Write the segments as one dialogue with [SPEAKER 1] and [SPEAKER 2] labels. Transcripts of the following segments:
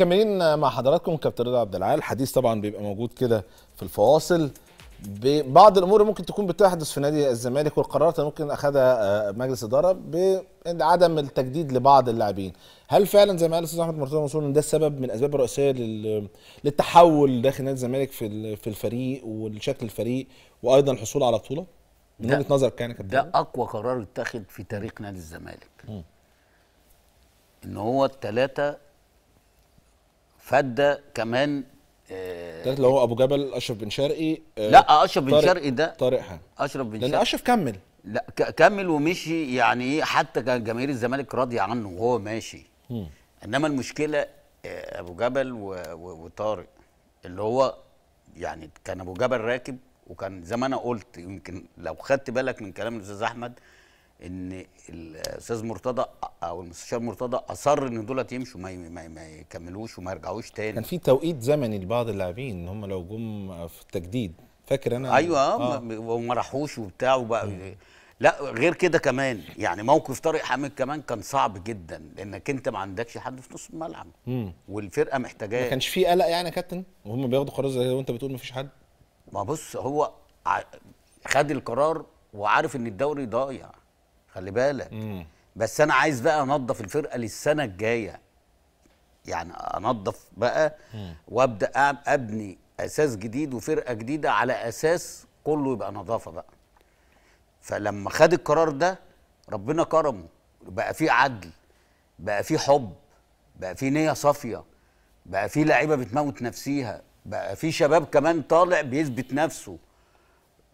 [SPEAKER 1] مكملين مع حضراتكم كابتن رضا عبد العال الحديث طبعا بيبقى موجود كده في الفواصل ببعض الامور ممكن تكون بتحدث في نادي الزمالك والقرارات اللي ممكن اخذها آه، مجلس اداره بعدم التجديد لبعض اللاعبين هل فعلا زي ما قال الاستاذ احمد مرتضى منصور ان ده السبب من الاسباب الرئيسيه للتحول داخل نادي الزمالك في في الفريق والشكل الفريق وايضا الحصول على بطوله من وجهه نظرك يعني كابتن ده اقوى قرار اتخذ في تاريخ نادي الزمالك م. ان هو الثلاثه فادى كمان آه، ده اللي هو ابو جبل اشرف بن شرقي آه، لا اشرف بن شرقي ده طارق حامد
[SPEAKER 2] اشرف بن شرقي لان اشرف كمل لا كمل ومشي يعني ايه حتى كان جماهير الزمالك راضيه عنه وهو ماشي م. انما المشكله آه، ابو جبل وطارق اللي هو يعني كان ابو جبل راكب وكان زي ما انا قلت يمكن لو خدت بالك من كلام الاستاذ احمد ان الاستاذ مرتضى او المستشار مرتضى اصر ان دولت يمشوا ما, يكملوش وما يرجعوش تاني كان
[SPEAKER 1] في توقيت زمني لبعض اللاعبين ان هم لو جم في التجديد فاكر انا ايوه آه.
[SPEAKER 2] وما راحوش وبتاع وبقى م. لا غير كده كمان يعني موقف طارق حامد كمان كان صعب جدا لانك انت ما عندكش حد في نص الملعب مم. والفرقه محتاجاه ما كانش
[SPEAKER 1] في قلق يعني يا كابتن وهم بياخدوا قرار زي وانت بتقول ما فيش حد ما بص
[SPEAKER 2] هو خد القرار وعارف ان الدوري ضايع خلي بالك مم. بس انا عايز بقى انظف الفرقه للسنه الجايه يعني انظف بقى مم. وابدا ابني اساس جديد وفرقه جديده على اساس كله يبقى نظافه بقى فلما خد القرار ده ربنا كرمه بقى في عدل بقى في حب بقى في نيه صافيه بقى في لعيبه بتموت نفسيها بقى في شباب كمان طالع بيثبت نفسه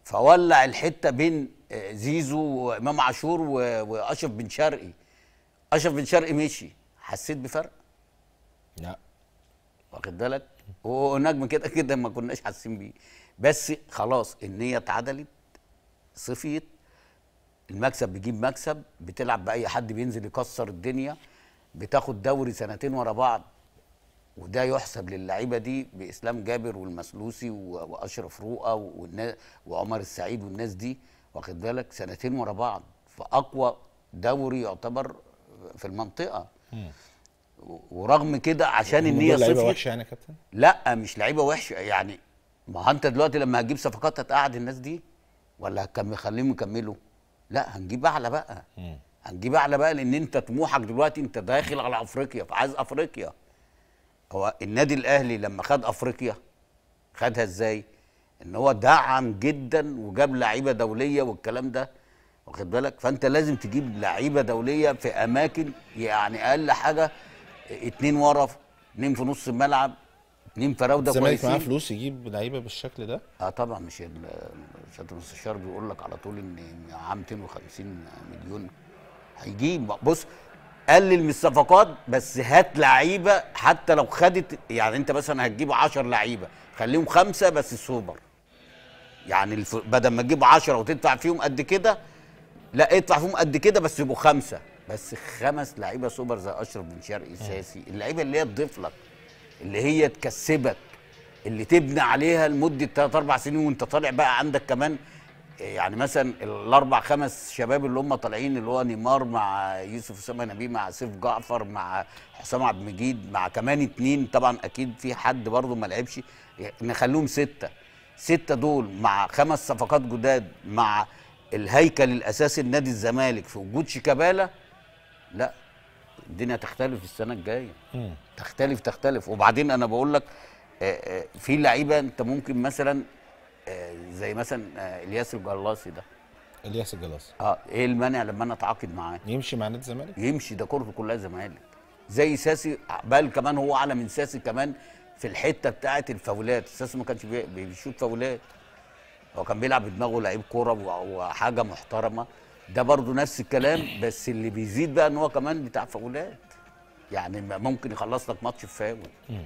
[SPEAKER 2] فولع الحته بين زيزو وامام عاشور واشرف بن شرقي اشرف بن شرقي مشي حسيت بفرق؟ لا واخد بالك؟ ونجم كده كده ما كناش حاسين بيه بس خلاص النيه اتعدلت صفيت المكسب بيجيب مكسب بتلعب باي حد بينزل يكسر الدنيا بتاخد دوري سنتين ورا بعض وده يحسب للعيبه دي باسلام جابر والمسلوسي واشرف رؤى وعمر السعيد والناس دي واخد بالك سنتين ورا بعض في اقوى دوري يعتبر في المنطقه ورغم كده عشان ان هي صفر لعيبه وحشه يعني يا كابتن لا مش لعيبه وحشه يعني ما انت دلوقتي لما هتجيب صفقات هتقعد الناس دي ولا هتخليهم يكملوا لا هنجيب اعلى بقى هنجيب اعلى بقى لان انت طموحك دلوقتي انت داخل على افريقيا فعايز افريقيا هو النادي الاهلي لما خد افريقيا خدها ازاي ان هو دعم جدا وجاب لعيبه دوليه والكلام ده واخد بالك فانت لازم تجيب لعيبه دوليه في اماكن يعني اقل حاجه اتنين ورا اتنين في نص الملعب اتنين فراوده كويسين الزمالك معاه فلوس يجيب لعيبه بالشكل ده؟ اه طبعا مش المستشار بيقول لك على طول ان عام 250 مليون هيجيب بص قلل من الصفقات بس هات لعيبه حتى لو خدت يعني انت مثلا هتجيب 10 لعيبه خليهم خمسه بس السوبر يعني الف... بدل ما تجيب 10 وتدفع فيهم قد كده لا ادفع فيهم قد كده بس يبقوا خمسه بس خمس لعيبه سوبر زي اشرف بن شرقي آه. ساسي اللعيبه اللي هي تضيف لك اللي هي تكسبك اللي تبني عليها لمده ثلاث اربع سنين وانت طالع بقى عندك كمان يعني مثلا الاربع خمس شباب اللي هم طالعين اللي هو نيمار مع يوسف اسامه نبيه مع سيف جعفر مع حسام عبد المجيد مع كمان اتنين طبعا اكيد في حد برضه ما لعبش نخليهم سته ستة دول مع خمس صفقات جداد مع الهيكل الاساسي لنادي الزمالك في وجود شيكابالا لا الدنيا تختلف السنه الجايه تختلف تختلف وبعدين انا بقول لك آه، آه، في لعيبه انت ممكن مثلا آه، زي مثلا الياس الجلاصي ده
[SPEAKER 1] الياس الجلاصي
[SPEAKER 2] اه ايه المانع لما انا اتعاقد معاه يمشي مع نادي الزمالك يمشي ده كورته كلها زمالك زي ساسي بل كمان هو اعلى من ساسي كمان في الحته بتاعه الفاولات الساسي ما كانش بيشوط فاولات هو كان بيلعب بدماغه لعيب كوره وحاجه محترمه ده برضه نفس الكلام بس اللي بيزيد بقى ان هو كمان بتاع فاولات يعني ممكن يخلص لك ماتش بفاول